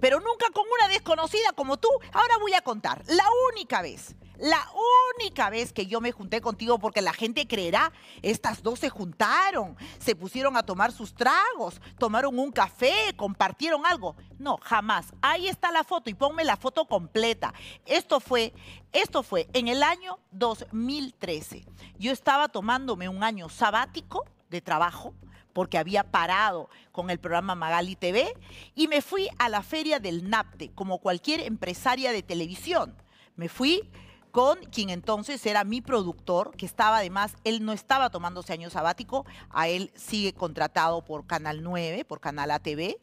Pero nunca con una desconocida como tú. Ahora voy a contar. La única vez, la única vez que yo me junté contigo, porque la gente creerá, estas dos se juntaron, se pusieron a tomar sus tragos, tomaron un café, compartieron algo. No, jamás. Ahí está la foto y ponme la foto completa. Esto fue, esto fue en el año 2013. Yo estaba tomándome un año sabático de trabajo porque había parado con el programa Magali TV, y me fui a la feria del NAPTE, como cualquier empresaria de televisión. Me fui con quien entonces era mi productor, que estaba además, él no estaba tomándose año sabático, a él sigue contratado por Canal 9, por Canal ATV,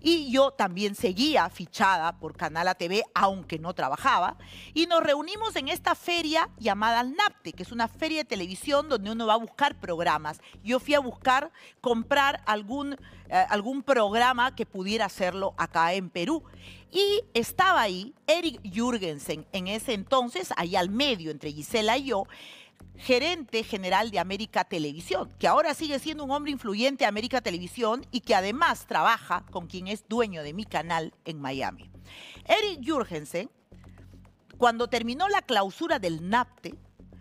y yo también seguía fichada por Canal ATV, aunque no trabajaba, y nos reunimos en esta feria llamada NAPTE, que es una feria de televisión donde uno va a buscar programas. Yo fui a buscar comprar algún eh, algún programa que pudiera hacerlo acá en Perú. Y estaba ahí Eric Jürgensen, en ese entonces, ahí al medio entre Gisela y yo, gerente general de América Televisión, que ahora sigue siendo un hombre influyente de América Televisión y que además trabaja con quien es dueño de mi canal en Miami. Eric Jürgensen, cuando terminó la clausura del NAPTE,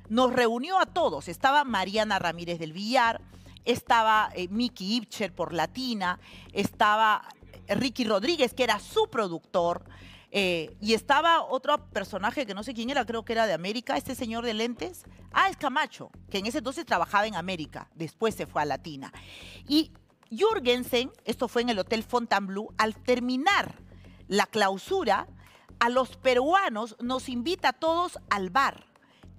nos reunió a todos. Estaba Mariana Ramírez del Villar, estaba eh, Mickey Ipcher por Latina, estaba eh, Ricky Rodríguez, que era su productor, eh, y estaba otro personaje que no sé quién era, creo que era de América, este señor de lentes. Ah, es Camacho, que en ese entonces trabajaba en América, después se fue a Latina. Y Jürgensen, esto fue en el Hotel Fontainebleau, al terminar la clausura, a los peruanos nos invita a todos al bar.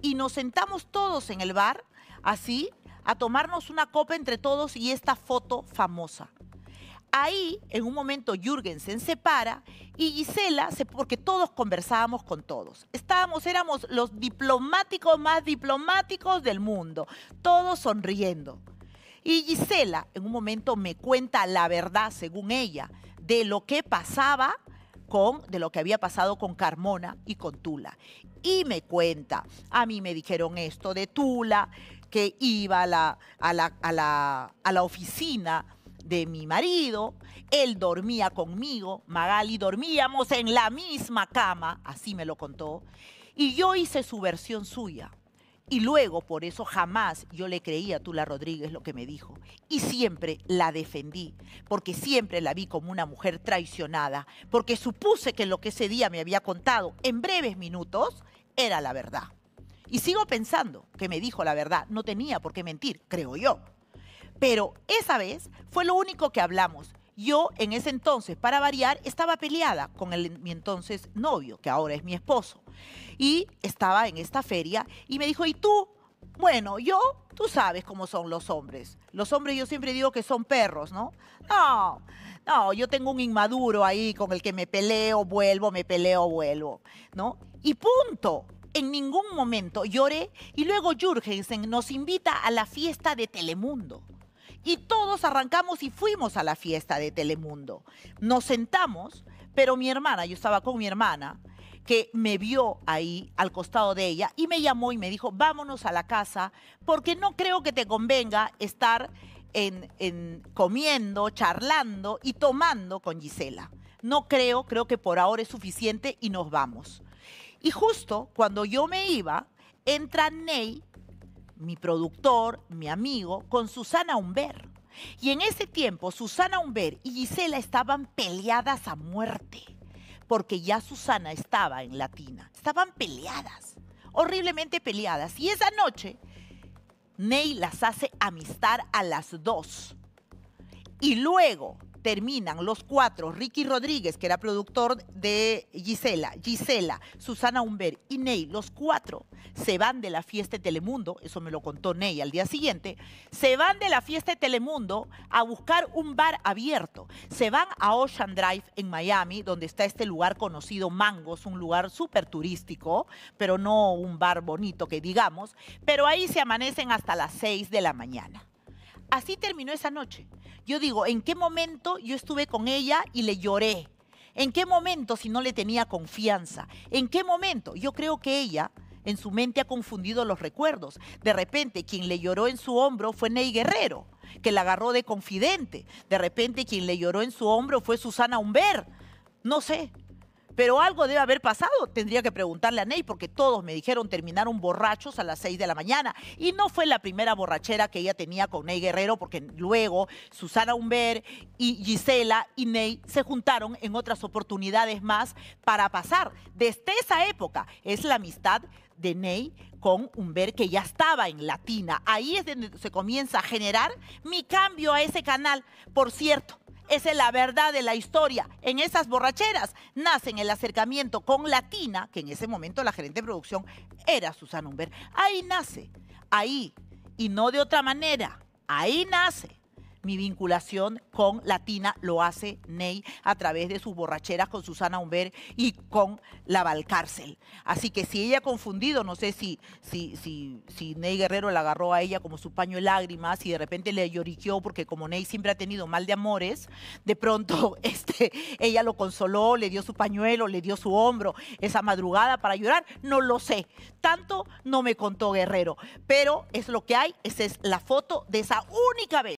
Y nos sentamos todos en el bar, así, a tomarnos una copa entre todos y esta foto famosa. Ahí, en un momento, Jürgen se separa y Gisela, se, porque todos conversábamos con todos. Estábamos, éramos los diplomáticos más diplomáticos del mundo, todos sonriendo. Y Gisela, en un momento, me cuenta la verdad, según ella, de lo que pasaba de lo que había pasado con Carmona y con Tula. Y me cuenta, a mí me dijeron esto de Tula, que iba la, a la, a la, a la oficina de mi marido, él dormía conmigo, Magali dormíamos en la misma cama, así me lo contó, y yo hice su versión suya. Y luego, por eso jamás yo le creí a Tula Rodríguez lo que me dijo. Y siempre la defendí, porque siempre la vi como una mujer traicionada, porque supuse que lo que ese día me había contado en breves minutos era la verdad. Y sigo pensando que me dijo la verdad, no tenía por qué mentir, creo yo. Pero esa vez fue lo único que hablamos. Yo en ese entonces, para variar, estaba peleada con mi entonces novio, que ahora es mi esposo. Y estaba en esta feria y me dijo, ¿y tú? Bueno, yo, tú sabes cómo son los hombres. Los hombres yo siempre digo que son perros, ¿no? No, no, yo tengo un inmaduro ahí con el que me peleo, vuelvo, me peleo, vuelvo, ¿no? Y punto en ningún momento lloré y luego Jürgensen nos invita a la fiesta de Telemundo. Y todos arrancamos y fuimos a la fiesta de Telemundo. Nos sentamos, pero mi hermana, yo estaba con mi hermana, que me vio ahí al costado de ella y me llamó y me dijo, vámonos a la casa porque no creo que te convenga estar en, en, comiendo, charlando y tomando con Gisela. No creo, creo que por ahora es suficiente y nos vamos. Y justo cuando yo me iba, entra Ney mi productor, mi amigo, con Susana Humber. Y en ese tiempo Susana Humber y Gisela estaban peleadas a muerte, porque ya Susana estaba en Latina. Estaban peleadas, horriblemente peleadas. Y esa noche, Ney las hace amistar a las dos. Y luego terminan los cuatro, Ricky Rodríguez, que era productor de Gisela, Gisela, Susana Humbert y Ney, los cuatro se van de la fiesta de Telemundo, eso me lo contó Ney al día siguiente, se van de la fiesta de Telemundo a buscar un bar abierto, se van a Ocean Drive en Miami, donde está este lugar conocido Mangos, un lugar súper turístico, pero no un bar bonito que digamos, pero ahí se amanecen hasta las seis de la mañana. Así terminó esa noche. Yo digo, ¿en qué momento yo estuve con ella y le lloré? ¿En qué momento si no le tenía confianza? ¿En qué momento? Yo creo que ella en su mente ha confundido los recuerdos. De repente, quien le lloró en su hombro fue Ney Guerrero, que la agarró de confidente. De repente, quien le lloró en su hombro fue Susana Humbert. No sé, pero algo debe haber pasado, tendría que preguntarle a Ney, porque todos me dijeron terminaron borrachos a las 6 de la mañana. Y no fue la primera borrachera que ella tenía con Ney Guerrero, porque luego Susana Humber y Gisela y Ney se juntaron en otras oportunidades más para pasar. Desde esa época es la amistad de Ney con Humbert, que ya estaba en Latina. Ahí es donde se comienza a generar mi cambio a ese canal. Por cierto, esa es la verdad de la historia. En esas borracheras nace el acercamiento con Latina, que en ese momento la gerente de producción era Susana Humbert. Ahí nace, ahí, y no de otra manera. Ahí nace mi vinculación con Latina lo hace Ney a través de sus borracheras con Susana Humbert y con la Valcárcel. Así que si ella ha confundido, no sé si, si, si, si Ney Guerrero la agarró a ella como su paño de lágrimas y de repente le lloriqueó porque como Ney siempre ha tenido mal de amores, de pronto este, ella lo consoló, le dio su pañuelo, le dio su hombro esa madrugada para llorar, no lo sé. Tanto no me contó Guerrero, pero es lo que hay, esa es la foto de esa única vez.